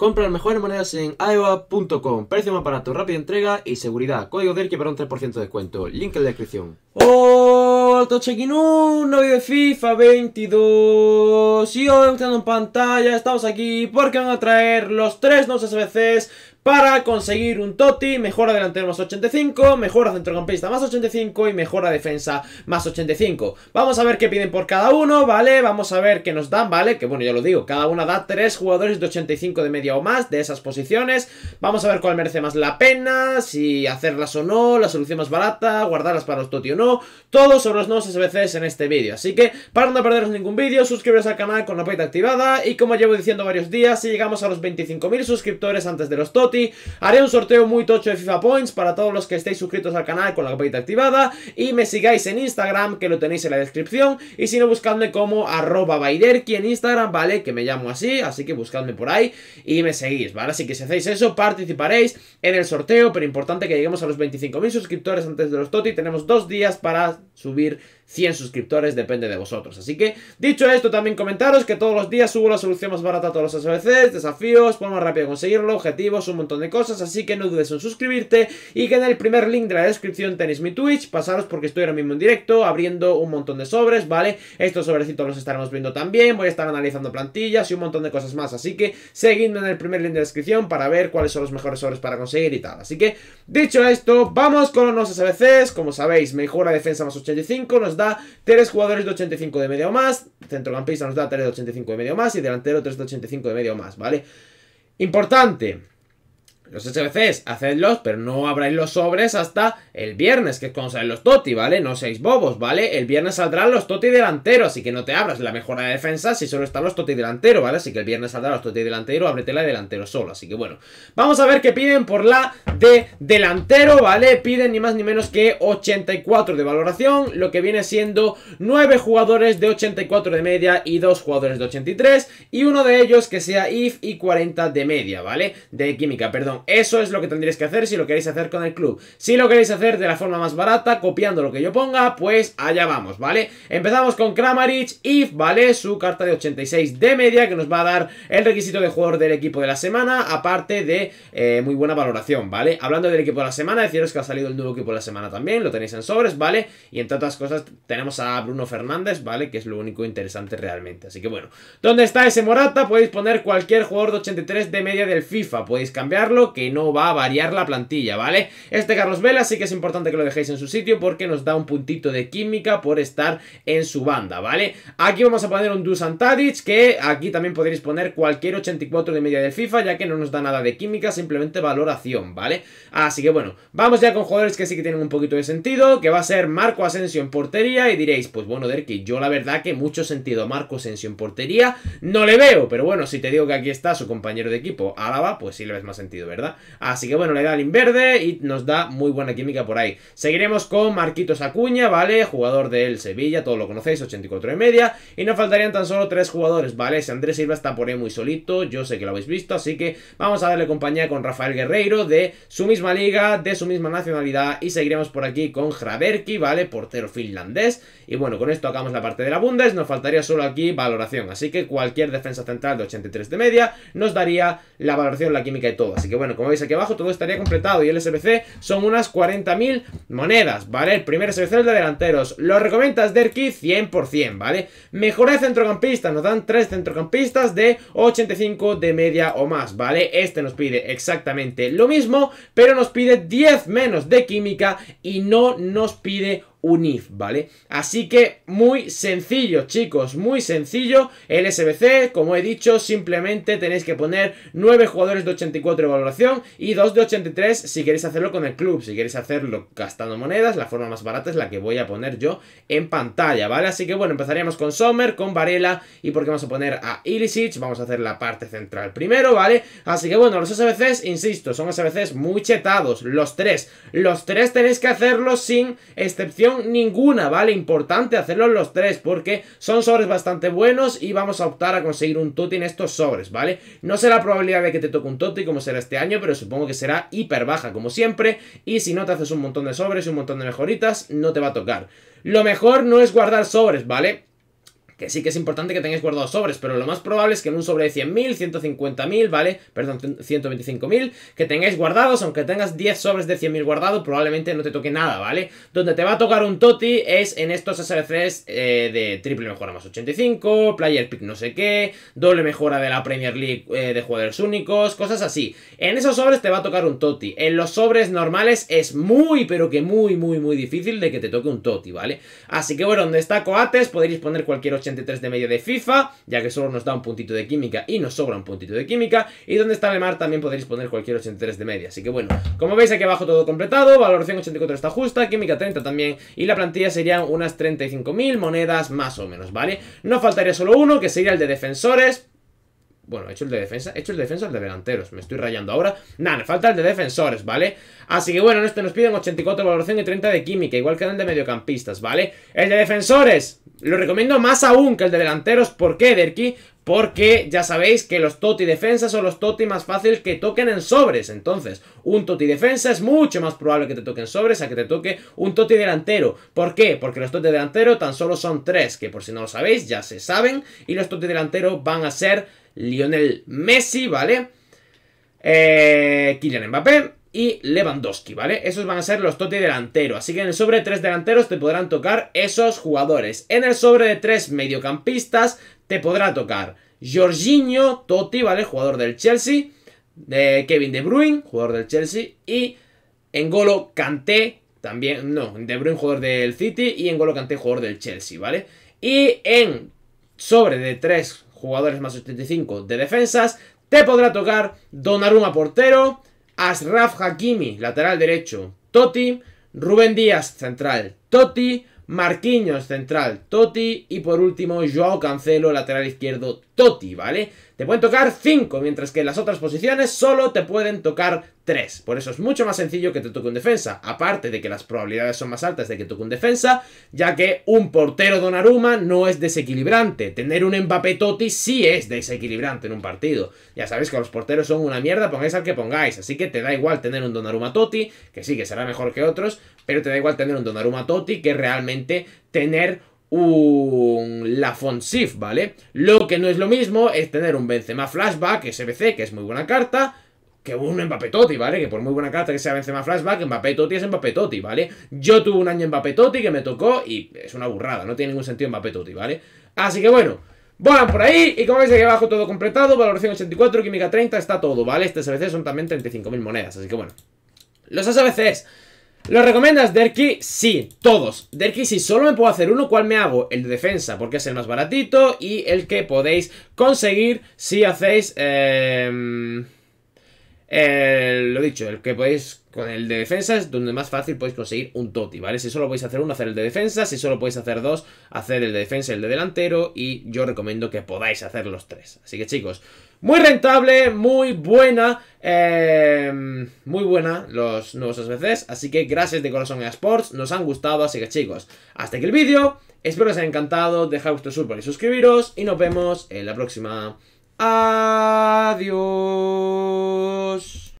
Compra las mejores monedas en iowa.com Precio más barato, rápida entrega y seguridad. Código del que para un 3% de descuento. Link en la descripción. ¡Hola, 1 Novio de FIFA 22. Y hoy, entrando en pantalla, estamos aquí porque van a traer los tres nuevos SBCs para conseguir un Toti, mejora delantero más 85, mejora centrocampista más 85 y mejora defensa más 85. Vamos a ver qué piden por cada uno, ¿vale? Vamos a ver qué nos dan, ¿vale? Que bueno, ya lo digo, cada una da 3 jugadores de 85 de media o más de esas posiciones. Vamos a ver cuál merece más la pena, si hacerlas o no, la solución más barata, guardarlas para los Toti o no. Todo sobre los nuevos SBCs en este vídeo. Así que, para no perderos ningún vídeo, suscribiros al canal con la puerta activada y como llevo diciendo varios días, si llegamos a los 25.000 suscriptores antes de los Toti. Haré un sorteo muy tocho de FIFA Points para todos los que estéis suscritos al canal con la campanita activada y me sigáis en Instagram, que lo tenéis en la descripción, y si no, buscadme como arroba Baiderki en Instagram, ¿vale? Que me llamo así, así que buscadme por ahí y me seguís, ¿vale? Así que si hacéis eso, participaréis en el sorteo, pero importante que lleguemos a los 25.000 suscriptores antes de los TOTI, tenemos dos días para subir 100 suscriptores depende de vosotros. Así que, dicho esto, también comentaros que todos los días subo la solución más barata a todos los SBCs, desafíos, forma más rápido conseguirlo, objetivos, un montón de cosas. Así que no dudes en suscribirte y que en el primer link de la descripción tenéis mi Twitch. Pasaros porque estoy ahora mismo en directo abriendo un montón de sobres, ¿vale? Estos sobrecitos los estaremos viendo también. Voy a estar analizando plantillas y un montón de cosas más. Así que seguidme en el primer link de la descripción para ver cuáles son los mejores sobres para conseguir y tal. Así que, dicho esto, vamos con los SBCs. Como sabéis, mejora defensa más 85, nos da 3 jugadores de 85 de medio más. más, centrocampista nos da 3 de 85 de medio más y delantero 3 de 85 de medio más, ¿vale? Importante, los SBCs, hacedlos, pero no abráis los sobres hasta el viernes, que es cuando salen los Toti, ¿vale? No seáis bobos, ¿vale? El viernes saldrán los Toti delanteros así que no te abras la mejora de defensa si solo están los Toti delantero, ¿vale? Así que el viernes saldrán los Toti delanteros ábrete la delantero solo, así que bueno. Vamos a ver qué piden por la de delantero, ¿vale? Piden ni más ni menos que 84 de valoración, lo que viene siendo 9 jugadores de 84 de media y 2 jugadores de 83, y uno de ellos que sea IF y 40 de media, ¿vale? De química, perdón eso es lo que tendréis que hacer si lo queréis hacer con el club. Si lo queréis hacer de la forma más barata, copiando lo que yo ponga, pues allá vamos, ¿vale? Empezamos con Kramaric, Y ¿vale? Su carta de 86 de media que nos va a dar el requisito de jugador del equipo de la semana, aparte de eh, muy buena valoración, ¿vale? Hablando del equipo de la semana, deciros que ha salido el nuevo equipo de la semana también, lo tenéis en sobres, ¿vale? Y entre otras cosas tenemos a Bruno Fernández, ¿vale? Que es lo único interesante realmente, así que bueno. ¿Dónde está ese Morata? Podéis poner cualquier jugador de 83 de media del FIFA, podéis cambiarlo, que no va a variar la plantilla, ¿vale? Este Carlos Vela sí que es importante que lo dejéis en su sitio porque nos da un puntito de química por estar en su banda, ¿vale? Aquí vamos a poner un Dusan Tadic, que aquí también podréis poner cualquier 84 de media de FIFA, ya que no nos da nada de química, simplemente valoración, ¿vale? Así que bueno, vamos ya con jugadores que sí que tienen un poquito de sentido, que va a ser Marco Asensio en portería, y diréis, pues bueno, que yo la verdad que mucho sentido Marco Asensio en portería no le veo, pero bueno, si te digo que aquí está su compañero de equipo, Álava, pues sí le ves más sentido, ¿verdad? Así que bueno, le da al inverde y nos da muy buena química por ahí. Seguiremos con Marquitos Acuña, ¿vale? Jugador del Sevilla, todos lo conocéis, 84 y media. Y nos faltarían tan solo tres jugadores, ¿vale? Ese Andrés Silva está por ahí muy solito, yo sé que lo habéis visto, así que vamos a darle compañía con Rafael Guerreiro de su misma liga, de su misma nacionalidad. Y seguiremos por aquí con Jraberki ¿vale? Portero finlandés. Y bueno, con esto acabamos la parte de la Bundes, nos faltaría solo aquí valoración. Así que cualquier defensa central de 83 de media nos daría la valoración, la química y todo. Así que bueno, como veis aquí abajo, todo estaría completado. Y el SBC son unas 40.000 monedas, ¿vale? El primer SBC es de delanteros. Lo recomiendas Derki 100%, ¿vale? de centrocampista, nos dan 3 centrocampistas de 85 de media o más, ¿vale? Este nos pide exactamente lo mismo, pero nos pide 10 menos de química y no nos pide un if, ¿vale? Así que muy sencillo, chicos, muy sencillo. El SBC, como he dicho, simplemente tenéis que poner 9 jugadores de 84 de valoración y 2 de 83 si queréis hacerlo con el club. Si queréis hacerlo gastando monedas, la forma más barata es la que voy a poner yo en pantalla, ¿vale? Así que bueno, empezaríamos con Sommer, con Varela y porque vamos a poner a Ilicic, vamos a hacer la parte central primero, ¿vale? Así que bueno, los SBCs, insisto, son SBCs muy chetados, los tres. Los tres tenéis que hacerlo sin excepción ninguna, ¿vale? Importante hacerlo los tres porque son sobres bastante buenos y vamos a optar a conseguir un toti en estos sobres, ¿vale? No sé la probabilidad de que te toque un toti como será este año, pero supongo que será hiper baja como siempre y si no te haces un montón de sobres y un montón de mejoritas, no te va a tocar. Lo mejor no es guardar sobres, ¿vale? que sí que es importante que tengáis guardados sobres, pero lo más probable es que en un sobre de 100.000, 150.000, ¿vale? Perdón, 125.000, que tengáis guardados, aunque tengas 10 sobres de 100.000 guardados, probablemente no te toque nada, ¿vale? Donde te va a tocar un toti es en estos SR3 eh, de triple mejora más 85, player pick no sé qué, doble mejora de la Premier League eh, de jugadores únicos, cosas así. En esos sobres te va a tocar un toti. En los sobres normales es muy, pero que muy, muy, muy difícil de que te toque un toti, ¿vale? Así que bueno, donde está Coates podéis poner cualquier 80 83 de media de FIFA, ya que solo nos da un puntito de química y nos sobra un puntito de química. Y donde está Lemar también podéis poner cualquier 83 de media. Así que bueno, como veis aquí abajo todo completado, valoración 84 está justa, química 30 también. Y la plantilla serían unas 35.000 monedas más o menos, ¿vale? No faltaría solo uno, que sería el de defensores. Bueno, he hecho el de defensa, he hecho el de defensa el de delanteros, me estoy rayando ahora. Nada, falta el de defensores, ¿vale? Así que bueno, en este nos piden 84 de valoración y 30 de química, igual que el de mediocampistas, ¿vale? El de defensores, lo recomiendo más aún que el de delanteros. ¿Por qué, Derki? Porque ya sabéis que los Toti defensa son los Toti más fáciles que toquen en sobres. Entonces, un Toti defensa es mucho más probable que te toquen sobres a que te toque un Toti delantero. ¿Por qué? Porque los Toti delantero tan solo son tres, que por si no lo sabéis, ya se saben. Y los Toti delanteros van a ser Lionel Messi, ¿vale? Eh, Kylian Mbappé y Lewandowski, ¿vale? Esos van a ser los Totti delanteros. Así que en el sobre de tres delanteros te podrán tocar esos jugadores. En el sobre de tres mediocampistas te podrá tocar Jorginho Totti, ¿vale? Jugador del Chelsea. De Kevin De Bruyne, jugador del Chelsea. Y Golo Kanté, también, no, De Bruyne, jugador del City. Y Golo Kanté, jugador del Chelsea, ¿vale? Y en sobre de tres jugadores más 85 de defensas, te podrá tocar Donnarumma portero. Asraf Hakimi, lateral derecho. Toti. Rubén Díaz, central. Toti. Marquinhos, central. Toti. Y por último, Joao Cancelo, lateral izquierdo. Toti. ¿vale? Te pueden tocar 5, mientras que en las otras posiciones solo te pueden tocar por eso es mucho más sencillo que te toque un defensa. Aparte de que las probabilidades son más altas de que toque un defensa, ya que un portero Donnarumma no es desequilibrante. Tener un Mbappé toti sí es desequilibrante en un partido. Ya sabéis que los porteros son una mierda, pongáis al que pongáis. Así que te da igual tener un Donnarumma Totti, que sí que será mejor que otros, pero te da igual tener un Donnarumma Totti que realmente tener un Lafonsif, ¿vale? Lo que no es lo mismo es tener un Benzema Flashback, SBC, que es muy buena carta, que hubo un Mbappé ¿vale? Que por muy buena carta que sea Benzema Flashback, Mbappé Totti es Mbappé Totti, ¿vale? Yo tuve un año Mbappé Totti que me tocó y es una burrada, no tiene ningún sentido Mbappé Totti, ¿vale? Así que bueno, volan por ahí y como veis aquí abajo todo completado, valoración 84, química 30, está todo, ¿vale? Estas ABC son también 35.000 monedas, así que bueno. Los ABCs. ¿Los recomiendas, Derki? Sí, todos. Derki, si solo me puedo hacer uno, ¿cuál me hago? El de defensa, porque es el más baratito y el que podéis conseguir si hacéis... Eh eh, lo dicho, el que podéis con el de defensa es donde más fácil podéis conseguir un toti, ¿vale? Si solo podéis hacer uno, hacer el de defensa. Si solo podéis hacer dos, hacer el de defensa y el de delantero. Y yo recomiendo que podáis hacer los tres. Así que chicos, muy rentable, muy buena, eh, muy buena los nuevos SBCs Así que gracias de corazón a Sports, nos han gustado. Así que chicos, hasta aquí el vídeo. Espero que os haya encantado. Dejad vuestro super y suscribiros. Y nos vemos en la próxima. Adiós.